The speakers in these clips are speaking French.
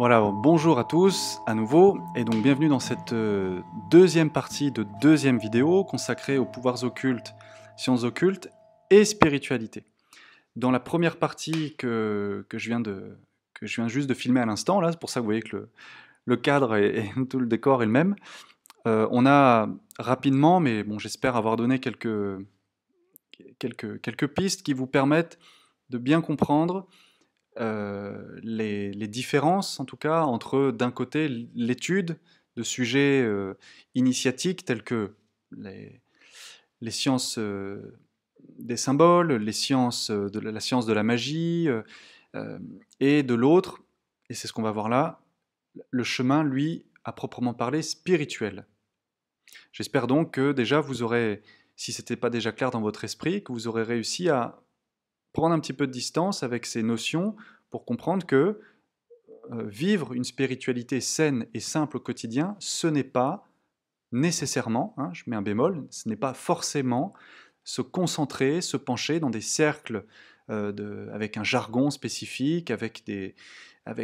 Voilà, bonjour à tous à nouveau, et donc bienvenue dans cette euh, deuxième partie de deuxième vidéo consacrée aux pouvoirs occultes, sciences occultes et spiritualité. Dans la première partie que, je, viens de, que je viens juste de filmer à l'instant, là, c'est pour ça que vous voyez que le, cadre et, tout le décor est le même, euh, on a rapidement, mais bon, j'espère avoir donné quelques, quelques, quelques pistes qui vous permettent de bien comprendre euh, les, différences, en tout cas, entre d'un côté l'étude de sujets euh, initiatiques tels que les, sciences euh, des symboles, les sciences de la, science de la magie, et de l'autre, et c'est ce qu'on va voir là, le chemin, lui, à proprement parler, spirituel. J'espère donc que déjà vous aurez, si ce n'était pas déjà clair dans votre esprit, que vous aurez réussi à prendre un petit peu de distance avec ces notions pour comprendre que euh, vivre une spiritualité saine et simple au quotidien, ce n'est pas nécessairement, hein, je mets un bémol, ce n'est pas forcément se concentrer, se pencher dans des cercles euh, avec un jargon spécifique, avec des, euh,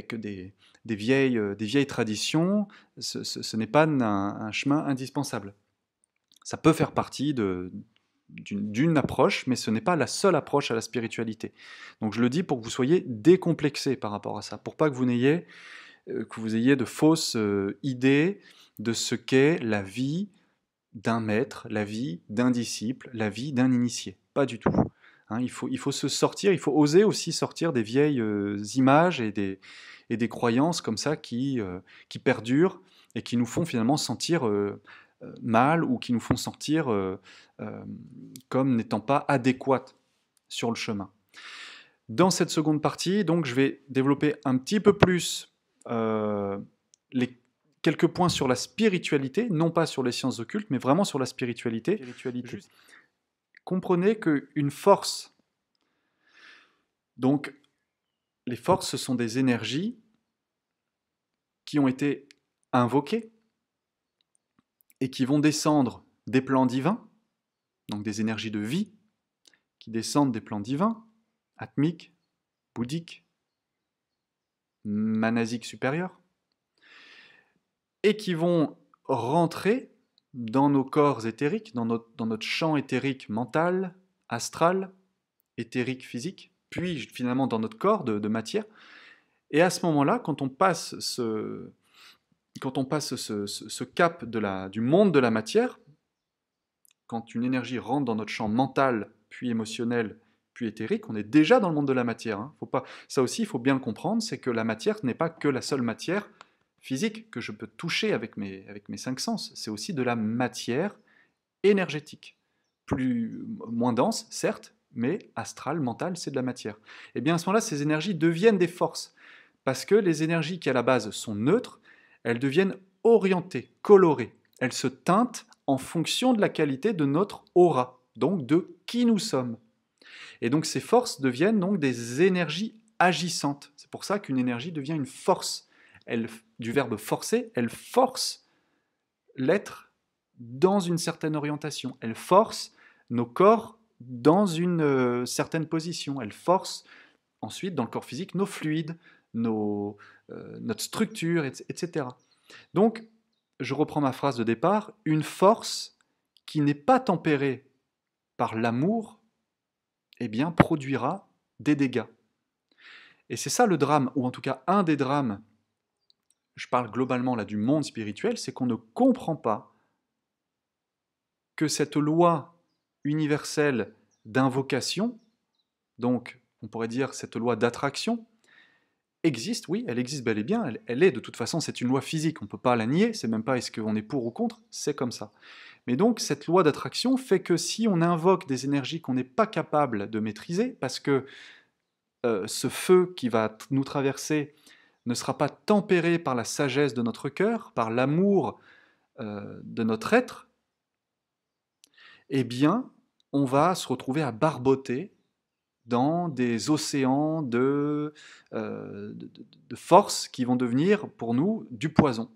vieilles, traditions, ce, n'est pas un chemin indispensable. Ça peut faire partie de, d'une approche, mais ce n'est pas la seule approche à la spiritualité. Donc je le dis pour que vous soyez décomplexé par rapport à ça, pour pas que vous n'ayez euh, que vous ayez de fausses euh, idées de ce qu'est la vie d'un maître, la vie d'un disciple, la vie d'un initié. Pas du tout. Hein. il, faut, il faut se sortir, il faut oser aussi sortir des vieilles euh, images et des, et des croyances comme ça qui, qui perdurent et qui nous font finalement sentir euh, mal ou qui nous font sentir euh, euh, comme n'étant pas adéquates sur le chemin. Dans cette seconde partie, donc, je vais développer un petit peu plus les quelques points sur la spiritualité, non pas sur les sciences occultes, mais vraiment sur la spiritualité. spiritualité. Juste. Comprenez qu'une force, donc les forces, ce sont des énergies qui ont été invoquées, et qui vont descendre des plans divins, donc des énergies de vie, qui descendent des plans divins, atmiques, bouddhiques, manasiques supérieurs, et qui vont rentrer dans nos corps éthériques, dans notre, dans notre champ éthérique mental, astral, éthérique physique, puis finalement dans notre corps de matière. Et à ce moment-là, quand on passe ce, quand on passe ce, cap de la, du monde de la matière, quand une énergie rentre dans notre champ mental, puis émotionnel, puis éthérique, on est déjà dans le monde de la matière. Hein. Faut pas... Ça aussi, il faut bien le comprendre, c'est que la matière n'est pas que la seule matière physique que je peux toucher avec mes, avec mes cinq sens. C'est aussi de la matière énergétique. Plus, moins dense, certes, mais astrale, mentale, c'est de la matière. Et eh bien à ce moment-là, ces énergies deviennent des forces, parce que les énergies qui à la base sont neutres, elles deviennent orientées, colorées. Elles se teintent en fonction de la qualité de notre aura, donc de qui nous sommes. Et donc ces forces deviennent donc des énergies agissantes. C'est pour ça qu'une énergie devient une force. Elle, du verbe forcer, elle force l'être dans une certaine orientation. Elle force nos corps dans une euh, certaine position. Elle force ensuite, dans le corps physique, nos fluides, euh, notre structure, etc. Donc, je reprends ma phrase de départ, une force qui n'est pas tempérée par l'amour, eh bien, produira des dégâts. Et c'est ça le drame, ou en tout cas un des drames, je parle globalement là du monde spirituel, c'est qu'on ne comprend pas que cette loi universelle d'invocation, donc on pourrait dire cette loi d'attraction, existe, oui, elle existe bel et bien, elle, est de toute façon, c'est une loi physique, on ne peut pas la nier, c'est même pas est-ce qu'on est pour ou contre, c'est comme ça. Mais donc cette loi d'attraction fait que si on invoque des énergies qu'on n'est pas capable de maîtriser, parce que euh, ce feu qui va nous traverser ne sera pas tempéré par la sagesse de notre cœur, par l'amour euh, de notre être, eh bien, on va se retrouver à barboter dans des océans de, euh, forces qui vont devenir pour nous du poison.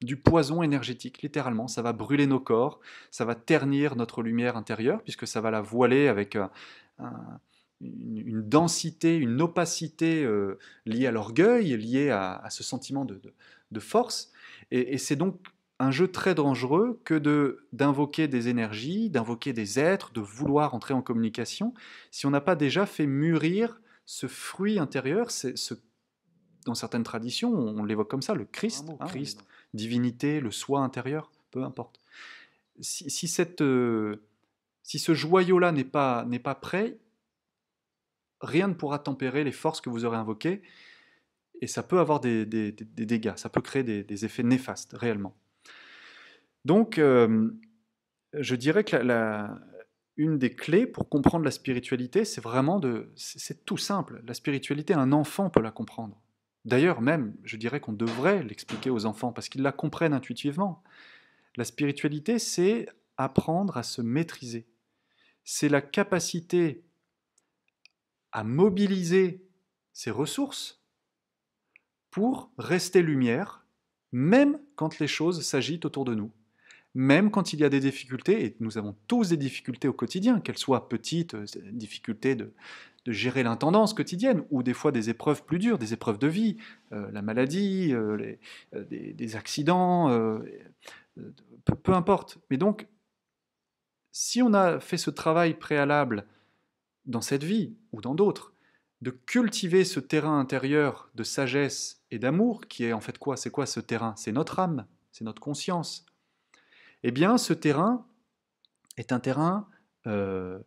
Du poison énergétique, littéralement. Ça va brûler nos corps, ça va ternir notre lumière intérieure, puisque ça va la voiler avec euh, une, densité, une opacité euh, liée à l'orgueil, liée à, ce sentiment de, force. et c'est donc un jeu très dangereux que de d'invoquer des énergies, d'invoquer des êtres, de vouloir entrer en communication, si on n'a pas déjà fait mûrir ce fruit intérieur, c'est ce dans certaines traditions, on, l'évoque comme ça, le Christ, hein, Christ, divinité, le soi intérieur, peu importe. Si, cette, euh, si ce joyau-là n'est pas, pas prêt, rien ne pourra tempérer les forces que vous aurez invoquées, et ça peut avoir des, dégâts, ça peut créer des effets néfastes, réellement. Donc, je dirais que la, une des clés pour comprendre la spiritualité, c'est vraiment de... C'est tout simple. La spiritualité, un enfant peut la comprendre. D'ailleurs, même, je dirais qu'on devrait l'expliquer aux enfants parce qu'ils la comprennent intuitivement. La spiritualité, c'est apprendre à se maîtriser. C'est la capacité à mobiliser ses ressources pour rester lumière, même quand les choses s'agitent autour de nous même quand il y a des difficultés, et nous avons tous des difficultés au quotidien, qu'elles soient petites, euh, difficultés de, gérer l'intendance quotidienne, ou des fois des épreuves plus dures, des épreuves de vie, euh, la maladie, euh, des, accidents, peu, importe. Mais donc, si on a fait ce travail préalable dans cette vie ou dans d'autres, de cultiver ce terrain intérieur de sagesse et d'amour, qui est en fait quoi C'est quoi ce terrain C'est notre âme, c'est notre conscience, eh bien ce terrain est un terrain euh,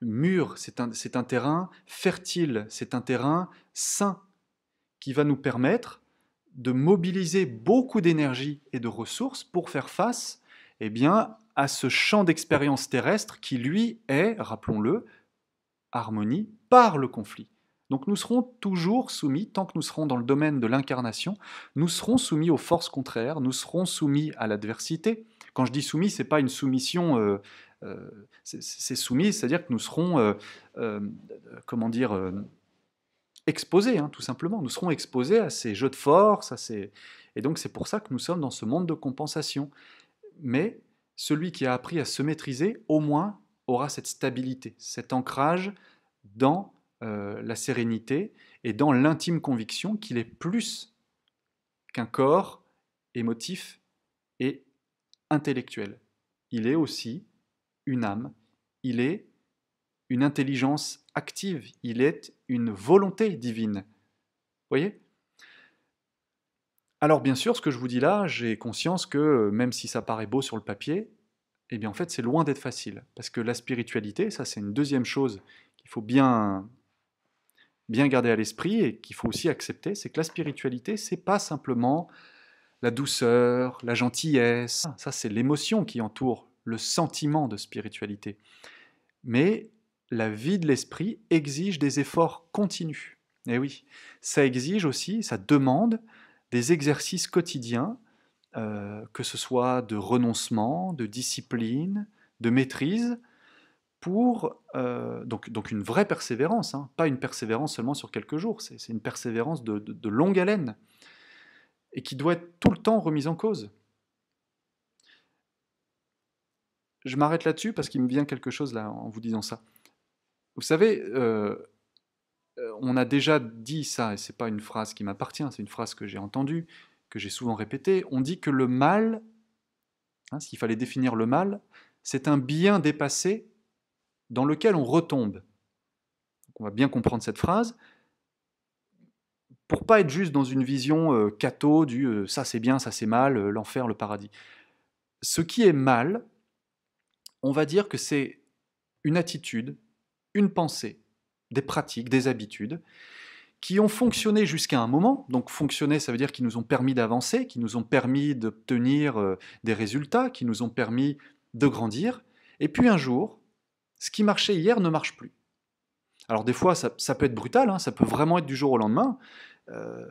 mûr, c'est un, un, terrain fertile, c'est un terrain sain qui va nous permettre de mobiliser beaucoup d'énergie et de ressources pour faire face eh bien, à ce champ d'expérience terrestre qui, lui, est, rappelons-le, harmonie par le conflit. Donc nous serons toujours soumis, tant que nous serons dans le domaine de l'incarnation, nous serons soumis aux forces contraires, nous serons soumis à l'adversité, quand je dis soumis, c'est pas une soumission. Euh, euh, c'est soumis, c'est-à-dire que nous serons, euh, comment dire, exposés, hein, tout simplement. Nous serons exposés à ces jeux de force, et donc c'est pour ça que nous sommes dans ce monde de compensation. Mais celui qui a appris à se maîtriser, au moins, aura cette stabilité, cet ancrage dans la sérénité et dans l'intime conviction qu'il est plus qu'un corps émotif intellectuel. Il est aussi une âme, il est une intelligence active, il est une volonté divine. Vous voyez Alors bien sûr, ce que je vous dis là, j'ai conscience que même si ça paraît beau sur le papier, eh bien en fait c'est loin d'être facile. Parce que la spiritualité, ça c'est une deuxième chose qu'il faut bien, bien garder à l'esprit et qu'il faut aussi accepter, c'est que la spiritualité, c'est pas simplement la douceur, la gentillesse. Ah, ça, c'est l'émotion qui entoure le sentiment de spiritualité. Mais la vie de l'esprit exige des efforts continus. Et eh oui, ça exige aussi, ça demande des exercices quotidiens, euh, que ce soit de renoncement, de discipline, de maîtrise, pour euh, donc, donc une vraie persévérance, hein. pas une persévérance seulement sur quelques jours, c'est une persévérance de longue haleine et qui doit être tout le temps remise en cause. Je m'arrête là-dessus parce qu'il me vient quelque chose là en vous disant ça. Vous savez, euh, euh, on a déjà dit ça, et n'est pas une phrase qui m'appartient, c'est une phrase que j'ai entendue, que j'ai souvent répétée. On dit que le mal, hein, s'il fallait définir le mal, c'est un bien dépassé dans lequel on retombe. on va bien comprendre cette phrase pour pas être juste dans une vision euh, du euh, ça c'est bien, ça c'est mal, euh, l'enfer, le paradis. Ce qui est mal, on va dire que c'est une attitude, une pensée, des pratiques, des habitudes qui ont fonctionné jusqu'à un moment. Donc fonctionner, ça veut dire qu'ils nous ont permis d'avancer, qui nous ont permis d'obtenir euh, des résultats, qui nous ont permis de grandir. Et puis un jour, ce qui marchait hier ne marche plus. Alors des fois, ça, peut être brutal, hein, ça peut vraiment être du jour au lendemain. Euh,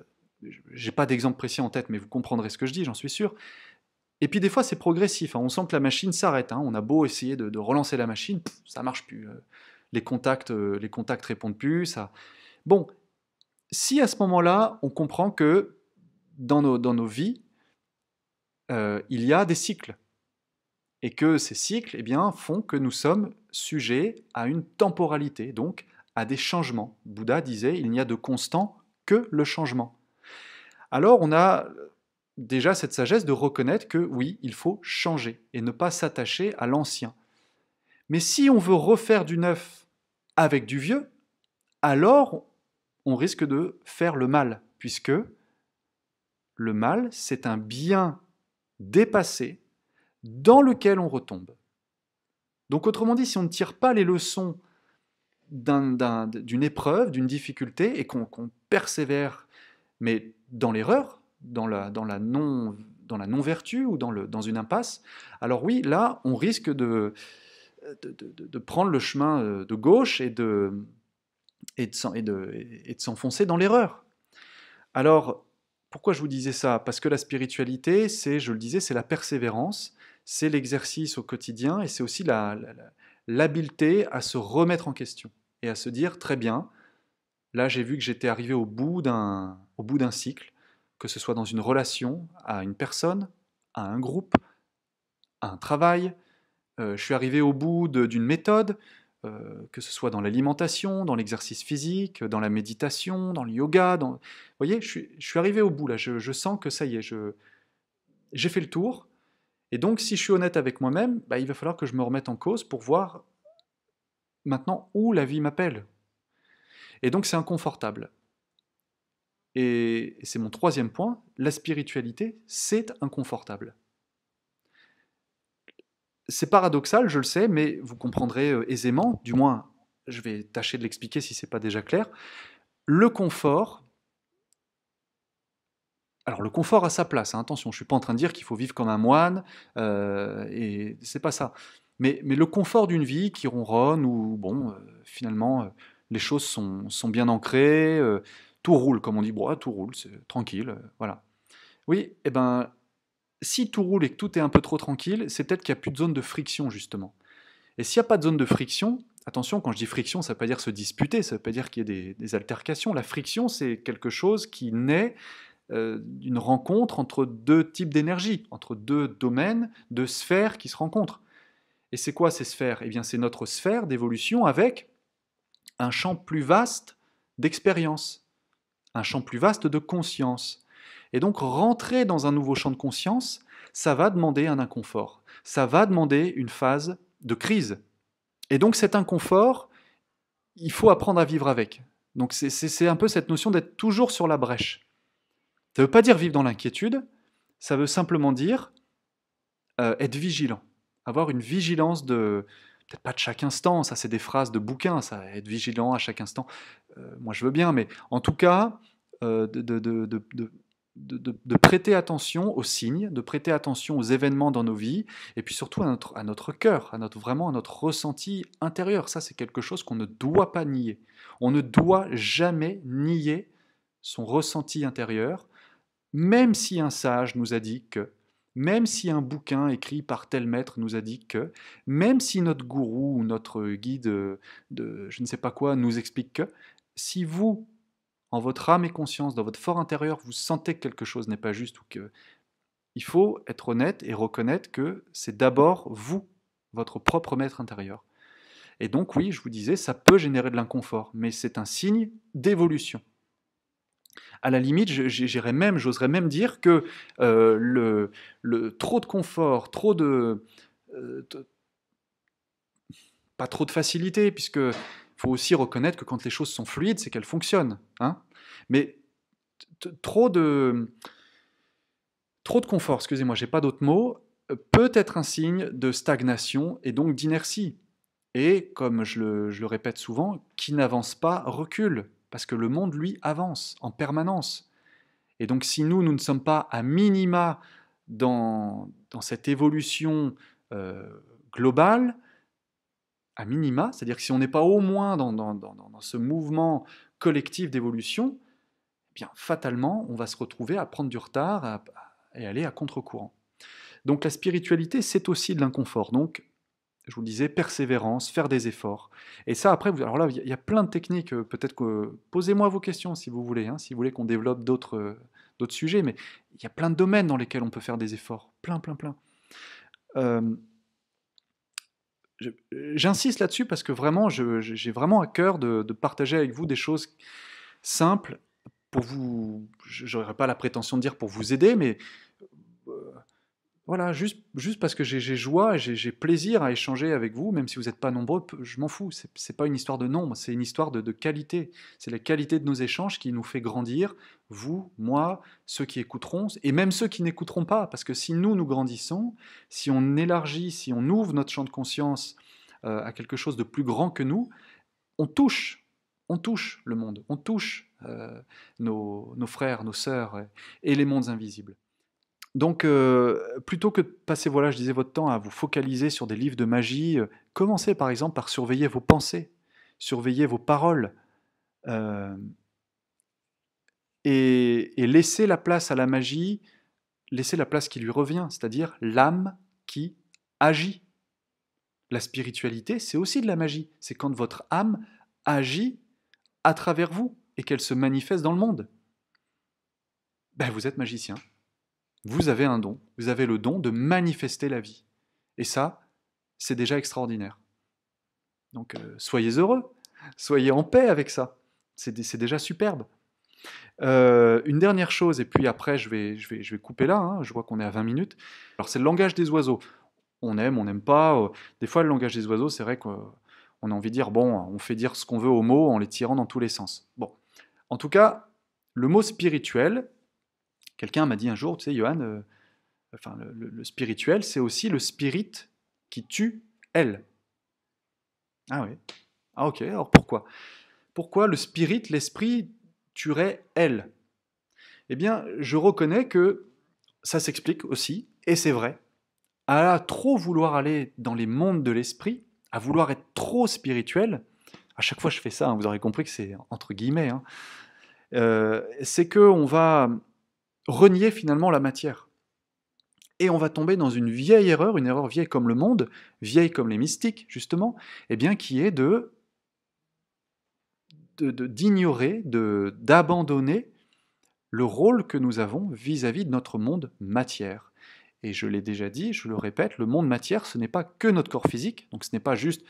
j'ai pas d'exemple précis en tête, mais vous comprendrez ce que je dis, j'en suis sûr. Et puis des fois, c'est progressif. Hein. On sent que la machine s'arrête. Hein. On a beau essayer de, relancer la machine, ça marche plus. Euh. Les contacts, euh, les contacts répondent plus. Ça. Bon, si à ce moment-là, on comprend que dans nos, dans nos vies, il y a des cycles et que ces cycles, eh bien, font que nous sommes sujets à une temporalité, donc à des changements. Bouddha disait il n'y a de constant que le changement. Alors on a déjà cette sagesse de reconnaître que oui, il faut changer et ne pas s'attacher à l'ancien. Mais si on veut refaire du neuf avec du vieux, alors on risque de faire le mal, puisque le mal, c'est un bien dépassé dans lequel on retombe. Donc autrement dit, si on ne tire pas les leçons d'une épreuve, d'une difficulté, et qu'on persévère, mais dans l'erreur, dans la, dans la non dans la non-vertu ou dans, le, dans une impasse, alors oui, là, on risque de, de, prendre le chemin euh, de gauche et de, et de, et et s'enfoncer dans l'erreur. Alors, pourquoi je vous disais ça Parce que la spiritualité, c'est, je le disais, c'est la persévérance, c'est l'exercice au quotidien et c'est aussi l'habileté à se remettre en question et à se dire, très bien, Là, j'ai vu que j'étais arrivé au bout d'un au bout d'un cycle, que ce soit dans une relation à une personne, à un groupe, à un travail. Euh, je suis arrivé au bout d'une méthode, euh, que ce soit dans l'alimentation, dans l'exercice physique, dans la méditation, dans le yoga. Dans... Vous voyez, je suis, arrivé au bout là. Je, sens que ça y est, je j'ai fait le tour. Et donc, si je suis honnête avec moi-même, bah, il va falloir que je me remette en cause pour voir maintenant où la vie m'appelle, et donc c'est inconfortable. Et c'est mon troisième point, la spiritualité, c'est inconfortable. C'est paradoxal, je le sais, mais vous comprendrez euh, aisément, du moins je vais tâcher de l'expliquer si ce n'est pas déjà clair. Le confort, alors le confort a sa place, hein, attention, je ne suis pas en train de dire qu'il faut vivre comme un moine, euh, et c'est pas ça. Mais, mais, le confort d'une vie qui ronronne, ou bon, euh, finalement, euh, les choses sont, bien ancrées, euh, tout roule, comme on dit, bon, tout roule, c'est tranquille, euh, voilà. Oui, eh ben, si tout roule et que tout est un peu trop tranquille, c'est peut-être qu'il n'y a plus de zone de friction, justement. Et s'il n'y a pas de zone de friction, attention, quand je dis friction, ça ne veut pas dire se disputer, ça ne veut pas dire qu'il y ait des, altercations. La friction, c'est quelque chose qui naît euh, d'une rencontre entre deux types d'énergie, entre deux domaines, deux sphères qui se rencontrent. Et c'est quoi ces sphères Eh bien, c'est notre sphère d'évolution avec un champ plus vaste d'expérience, un champ plus vaste de conscience. Et donc rentrer dans un nouveau champ de conscience, ça va demander un inconfort, ça va demander une phase de crise. Et donc cet inconfort, il faut apprendre à vivre avec. Donc c'est un peu cette notion d'être toujours sur la brèche. Ça ne veut pas dire vivre dans l'inquiétude, ça veut simplement dire euh, être vigilant, avoir une vigilance de, peut-être pas de chaque instant, ça c'est des phrases de bouquin, ça, être vigilant à chaque instant, euh, moi je veux bien, mais en tout cas, euh, de, prêter attention aux signes, de prêter attention aux événements dans nos vies, et puis surtout à notre, à notre cœur, à notre, vraiment à notre ressenti intérieur. Ça c'est quelque chose qu'on ne doit pas nier. On ne doit jamais nier son ressenti intérieur, même si un sage nous a dit que même si un bouquin écrit par tel maître nous a dit que, même si notre gourou ou notre guide de je ne sais pas quoi nous explique que, si vous, en votre âme et conscience, dans votre fort intérieur, vous sentez que quelque chose n'est pas juste ou que... Il faut être honnête et reconnaître que c'est d'abord vous, votre propre maître intérieur. Et donc oui, je vous disais, ça peut générer de l'inconfort, mais c'est un signe d'évolution. À la limite, même, j'oserais même dire que euh, le, trop de confort, trop de, euh, pas trop de facilité, puisque faut aussi reconnaître que quand les choses sont fluides, c'est qu'elles fonctionnent. Hein. Mais trop de trop de confort, excusez-moi, j'ai pas d'autre mot, peut être un signe de stagnation et donc d'inertie. Et comme je le répète souvent, qui n'avance pas recule parce que le monde, lui, avance en permanence. Et donc si nous, nous ne sommes pas à minima dans, cette évolution euh, globale, à minima, c'est-à-dire que si on n'est pas au moins dans, ce mouvement collectif d'évolution, eh bien fatalement, on va se retrouver à prendre du retard et aller à contre-courant. Donc la spiritualité, c'est aussi de l'inconfort. Donc je vous le disais, persévérance, faire des efforts. Et ça, après, alors là, il y, a plein de techniques. Euh, peut-être que posez-moi vos questions si vous voulez, hein, si vous voulez qu'on développe d'autres euh, d'autres sujets. Mais il y a plein de domaines dans lesquels on peut faire des efforts, plein, plein, plein. Euh, j'insiste là-dessus parce que vraiment, j'ai vraiment à cœur de, de, partager avec vous des choses simples pour vous. J'aurais pas la prétention de dire pour vous aider, mais voilà, juste, parce que j'ai joie et j'ai plaisir à échanger avec vous, même si vous n'êtes pas nombreux, je m'en fous. Ce n'est pas une histoire de nombre, c'est une histoire de, qualité. C'est la qualité de nos échanges qui nous fait grandir, vous, moi, ceux qui écouteront, et même ceux qui n'écouteront pas. Parce que si nous, nous grandissons, si on élargit, si on ouvre notre champ de conscience euh, à quelque chose de plus grand que nous, on touche, on touche le monde, on touche euh, nos, nos frères, nos sœurs et les mondes invisibles donc, euh, plutôt que de passer, voilà, je disais, votre temps à vous focaliser sur des livres de magie, euh, commencez par exemple par surveiller vos pensées, surveiller vos paroles, euh, et, et laissez la place à la magie, laisser la place qui lui revient, c'est-à-dire l'âme qui agit. La spiritualité, c'est aussi de la magie. C'est quand votre âme agit à travers vous et qu'elle se manifeste dans le monde. Ben, vous êtes magicien. Vous avez un don. Vous avez le don de manifester la vie. Et ça, c'est déjà extraordinaire. Donc euh, soyez heureux, soyez en paix avec ça. C'est déjà superbe. Euh, une dernière chose, et puis après je vais, je vais, je vais couper là, hein. je vois qu'on est à 20 minutes. Alors c'est le langage des oiseaux. On aime, on n'aime pas. Euh, des fois le langage des oiseaux, c'est vrai qu'on a envie de dire, bon, on fait dire ce qu'on veut aux mots en les tirant dans tous les sens. Bon, en tout cas, le mot spirituel, Quelqu'un m'a dit un jour, tu sais, Johan, euh, enfin, le, spirituel, c'est aussi le spirit qui tue elle. Ah oui. Ah ok, alors pourquoi Pourquoi le spirit, l'esprit, tuerait elle Eh bien, je reconnais que ça s'explique aussi, et c'est vrai. À trop vouloir aller dans les mondes de l'esprit, à vouloir être trop spirituel, à chaque fois je fais ça, hein, vous aurez compris que c'est entre guillemets, hein, euh, c'est que on va, renier finalement la matière. Et on va tomber dans une vieille erreur, une erreur vieille comme le monde, vieille comme les mystiques, justement, eh bien, qui est de d'ignorer, de, d'abandonner le rôle que nous avons vis-à-vis de notre monde matière. Et je l'ai déjà dit, je le répète, le monde matière, ce n'est pas que notre corps physique, donc ce n'est pas juste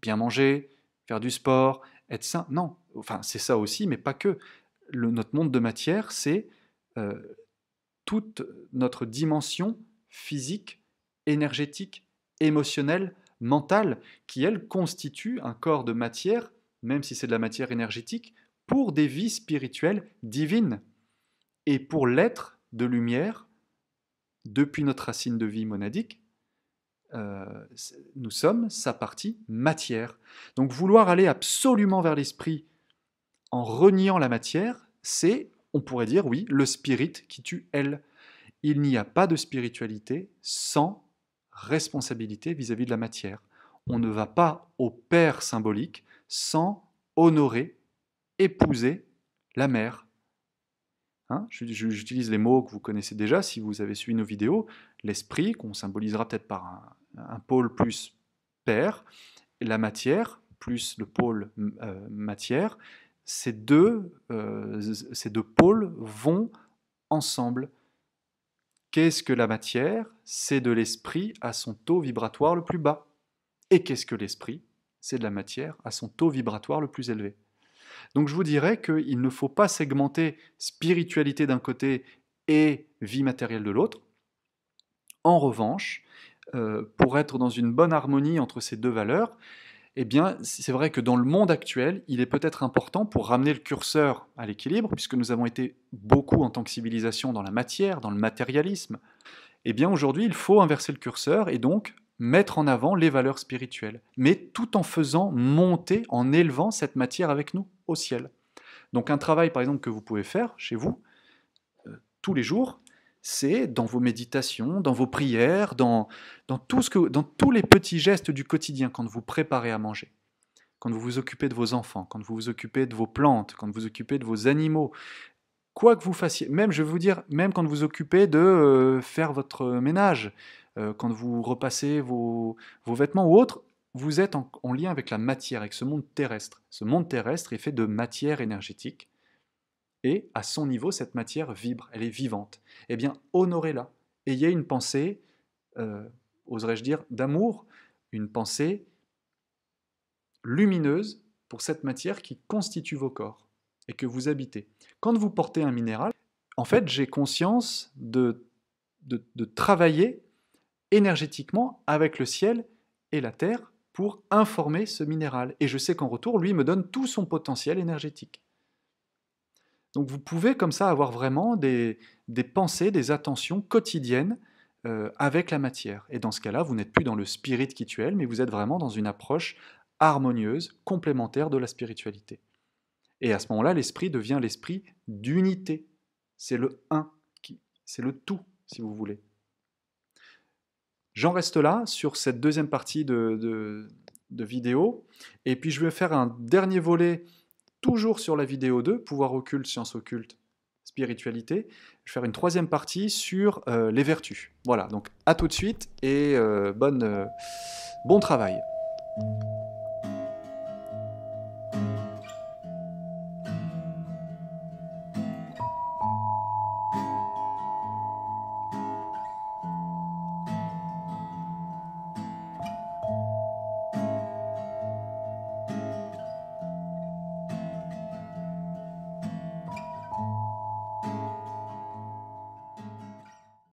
bien manger, faire du sport, être sain, non, enfin c'est ça aussi, mais pas que. Le, notre monde de matière, c'est euh, toute notre dimension physique, énergétique, émotionnelle, mentale, qui, elle, constitue un corps de matière, même si c'est de la matière énergétique, pour des vies spirituelles divines et pour l'être de lumière, depuis notre racine de vie monadique, euh, nous sommes sa partie matière. Donc vouloir aller absolument vers l'esprit en reniant la matière, c'est on pourrait dire, oui, le spirit qui tue elle. Il n'y a pas de spiritualité sans responsabilité vis-à-vis de la matière. On ne va pas au père symbolique sans honorer, épouser la mère. Hein J'utilise les mots que vous connaissez déjà si vous avez suivi nos vidéos. L'esprit, qu'on symbolisera peut-être par un, pôle plus père, la matière, plus le pôle euh, matière, euh, ces deux, pôles vont ensemble. Qu'est-ce que la matière C'est de l'esprit à son taux vibratoire le plus bas. Et qu'est-ce que l'esprit C'est de la matière à son taux vibratoire le plus élevé. Donc je vous dirais qu'il ne faut pas segmenter spiritualité d'un côté et vie matérielle de l'autre. En revanche, euh, pour être dans une bonne harmonie entre ces deux valeurs, eh bien, c'est vrai que dans le monde actuel, il est peut-être important pour ramener le curseur à l'équilibre, puisque nous avons été beaucoup en tant que civilisation dans la matière, dans le matérialisme. Eh bien, aujourd'hui, il faut inverser le curseur et donc mettre en avant les valeurs spirituelles, mais tout en faisant monter, en élevant cette matière avec nous au ciel. Donc, un travail, par exemple, que vous pouvez faire chez vous euh, tous les jours, c'est dans vos méditations, dans vos prières, dans, tout ce que, dans tous les petits gestes du quotidien, quand vous préparez à manger, quand vous vous occupez de vos enfants, quand vous vous occupez de vos plantes, quand vous vous occupez de vos animaux, quoi que vous fassiez, même, je vais vous dire, même quand vous vous occupez de euh, faire votre euh, ménage, euh, quand vous repassez vos, vêtements ou autres, vous êtes en lien avec la matière, avec ce monde terrestre. Ce monde terrestre est fait de matière énergétique et à son niveau, cette matière vibre, elle est vivante. Eh bien, honorez-la. Ayez une pensée, euh, oserais-je dire, d'amour, une pensée lumineuse pour cette matière qui constitue vos corps et que vous habitez. Quand vous portez un minéral, en fait, j'ai conscience de, de travailler énergétiquement avec le ciel et la terre pour informer ce minéral. Et je sais qu'en retour, lui me donne tout son potentiel énergétique. Donc vous pouvez comme ça avoir vraiment des, pensées, des attentions quotidiennes euh, avec la matière. Et dans ce cas-là, vous n'êtes plus dans le spirit qui mais vous êtes vraiment dans une approche harmonieuse, complémentaire de la spiritualité. Et à ce moment-là, l'esprit devient l'esprit d'unité. C'est le un, c'est le tout, si vous voulez. J'en reste là sur cette deuxième partie de vidéo, et puis je vais faire un dernier volet toujours sur la vidéo 2, pouvoir occulte, science occulte, spiritualité. Je vais faire une troisième partie sur euh, les vertus. Voilà, donc à tout de suite et euh, bonne, euh, bon travail.